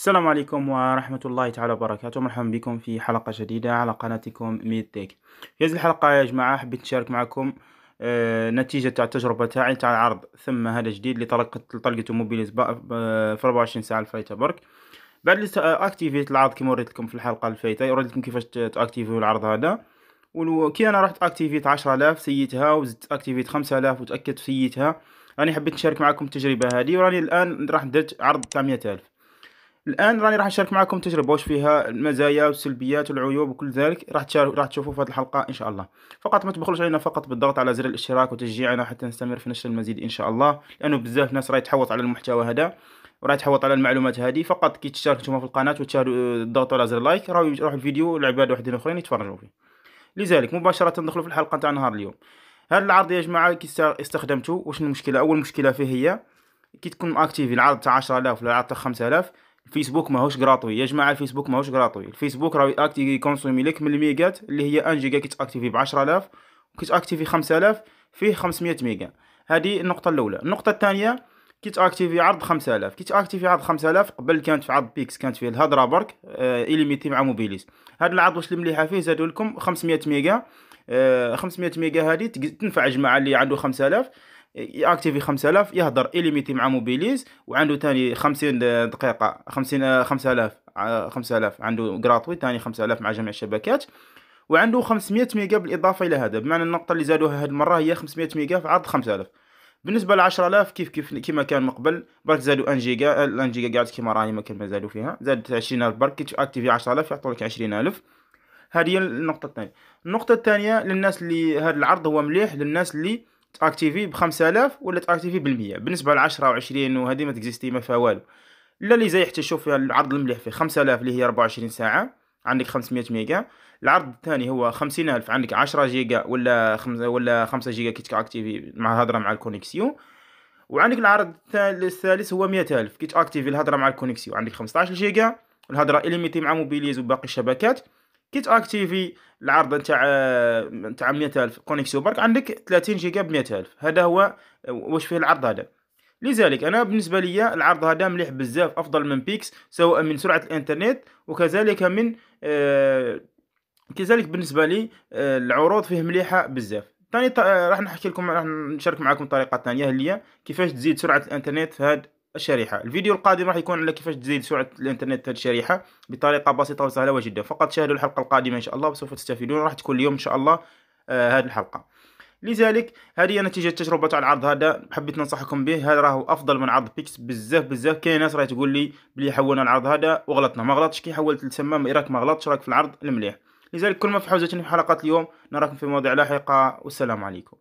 السلام عليكم ورحمة الله تعالى وبركاته مرحبا بكم في حلقة جديدة على قناتكم ميد تيك في هذه الحلقة يا جماعة حبيت نشارك معكم آه، نتيجة تاع التجربة تاعي تاع العرض ثم هذا جديد طلقت طلقته موبيليز في 24 ساعة الفايتة برك بعد اللي آه، اكتيفيت العرض كما وريت لكم في الحلقة الفايتة وريت لكم كيفاش تاكتيفيو العرض هذا وكي انا رحت اكتيفيت 10000 سيتها وزدت اكتيفيت 5000 وتاكدت سيتها راني حبيت نشارك معكم التجربة هذه وراني الان راح درت عرض تاع 100000 الان راني راح نشارك معكم تجربه واش فيها المزايا والسلبيات والعيوب وكل ذلك راح تشارك راح تشوفوا في هذه الحلقه ان شاء الله فقط ما تبخلوش علينا فقط بالضغط على زر الاشتراك وتشجيعنا حتى نستمر في نشر المزيد ان شاء الله لانه بزاف ناس راه يتحوط على المحتوى هذا وراهي يتحوط على المعلومات هذه فقط كي تشاركوا في القناه الضغط على زر اللايك راه يروح الفيديو لعباد واحدين اخرين يتفرجوا فيه لذلك مباشره ندخلوا في الحلقه تاع نهار اليوم هذا العرض يا جماعه كي استخدمته واش المشكله اول مشكله فيه هي كي تكون اكتيفي العرض تاع 10000 ولا العرض تاع 5000 الفيسبوك ماهوش قراطوي يا جماعه الفيسبوك ماهوش قراطوي الفيسبوك راه اكتي كونسومي لك من الميجات اللي هي 1 جيجا كيتاكتيفي ب 10000 وكيتاكتيفي 5000 فيه 500 ميجا هذه النقطه الاولى النقطه الثانيه كي تاكتيفي عرض 5000 كي تاكتيفي عرض 5000 قبل كانت في عرض بيكس كانت فيه الهضره برك آه إليميتي مع موبيليس هذا العرض واش المليحه فيه زادوا لكم 500 ميجا آه 500 ميجا هذه تنفع جماعه اللي عنده 5000 ياكتيفي 5000 يهضر ايليميتي مع موبيليز وعنده ثاني 50 دقيقه 50 5000 5000 عنده جراتوي ثاني 5000 مع جميع الشبكات وعنده 500 ميجا بالاضافه الى هذا بمعنى النقطه اللي زادوها هذه المره هي 500 ميجا في عرض 5000 بالنسبه ل 10000 كيف كيف كما كان مقبل برك زادوا 1 جيجا 1 جيجا قاعد كيما راهي ما كان ما زادوا فيها زادت 20000 برك كي تاكتيفي 10000 يعطوا لك 20000 هذه هي النقطه الثانيه النقطه الثانيه للناس اللي هذا العرض هو مليح للناس اللي تاكتيفي ب 5000 ولا تاكتيفي ب 100 بالنسبه ل 10 و20 وهذه ما تكزيستي ما فيها والو لا اللي زي حتى تشوف العرض المليح فيه 5000 اللي هي 24 ساعه عندك 500 ميجا العرض الثاني هو 50000 عندك 10 جيجا ولا خمسة ولا 5 جيجا كي تاكتيفي مع هضره مع الكونيكسيون وعندك العرض الثالث هو 100000 كي تاكتيفي الهضره مع الكونيكسيون عندك 15 جيجا الهضره اليميتي مع موبيليز وباقي الشبكات كي تاكتيفي العرض نتاع نتاع 100000 كونيكسيو برك عندك 30 جيجا ب 100000 هذا هو واش فيه العرض هذا لذلك انا بالنسبه لي العرض هذا مليح بزاف افضل من بيكس سواء من سرعه الانترنت وكذلك من آه كذلك بالنسبه لي آه العروض فيه مليحه بزاف ثاني راح نحكي لكم راح نشارك معكم طريقه ثانيه اللي هي كيفاش تزيد سرعه الانترنت في هذا الشريحة الفيديو القادم راح يكون على كيفاش تزيد سرعة الانترنت في الشريحة بطريقة بسيطة وسهلة جدا فقط شاهدوا الحلقة القادمة ان شاء الله وسوف تستفيدون راح تكون اليوم ان شاء الله آه هذه الحلقة لذلك هذه هي نتيجة تجربة تاع العرض هذا حبيت ننصحكم به هذا راهو افضل من عرض بيكس بزاف بزاف كاين ناس راهي تقول لي بلي حولنا العرض هذا وغلطنا ما غلطش كي حولت للسمام راك ما غلطش راك في العرض المليح لذلك كل ما في حوزتنا في حلقات اليوم نراكم في مواضيع لاحقة والسلام عليكم